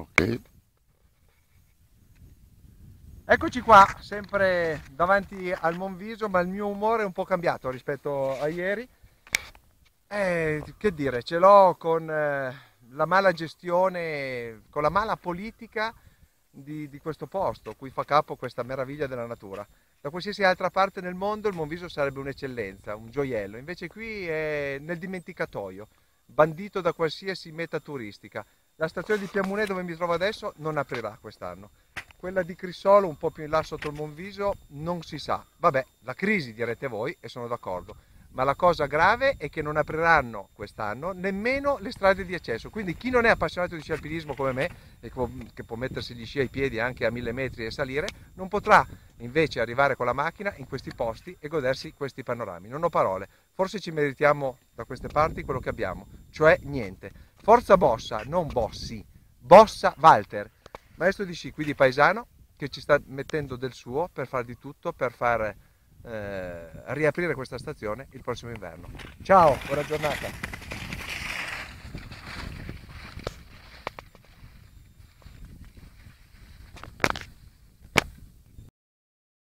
Ok. Eccoci qua, sempre davanti al Monviso, ma il mio umore è un po' cambiato rispetto a ieri. Eh, che dire, ce l'ho con eh, la mala gestione, con la mala politica di, di, questo posto, cui fa capo questa meraviglia della natura. Da qualsiasi altra parte nel mondo il Monviso sarebbe un'eccellenza, un gioiello, invece qui è nel dimenticatoio, bandito da qualsiasi meta turistica. La stazione di Piamune dove mi trovo adesso non aprirà quest'anno. Quella di Crisolo, un po' più in là sotto il Monviso, non si sa. Vabbè, la crisi direte voi e sono d'accordo. Ma la cosa grave è che non apriranno quest'anno nemmeno le strade di accesso. Quindi chi non è appassionato di sci alpinismo come me, e che può mettersi gli sci ai piedi anche a mille metri e salire, non potrà invece arrivare con la macchina in questi posti e godersi questi panorami. Non ho parole. Forse ci meritiamo da queste parti quello che abbiamo, cioè niente. Forza Bossa, non Bossi, Bossa Walter, maestro di sci qui di Paesano che ci sta mettendo del suo per fare di tutto per far eh, riaprire questa stazione il prossimo inverno. Ciao, buona giornata!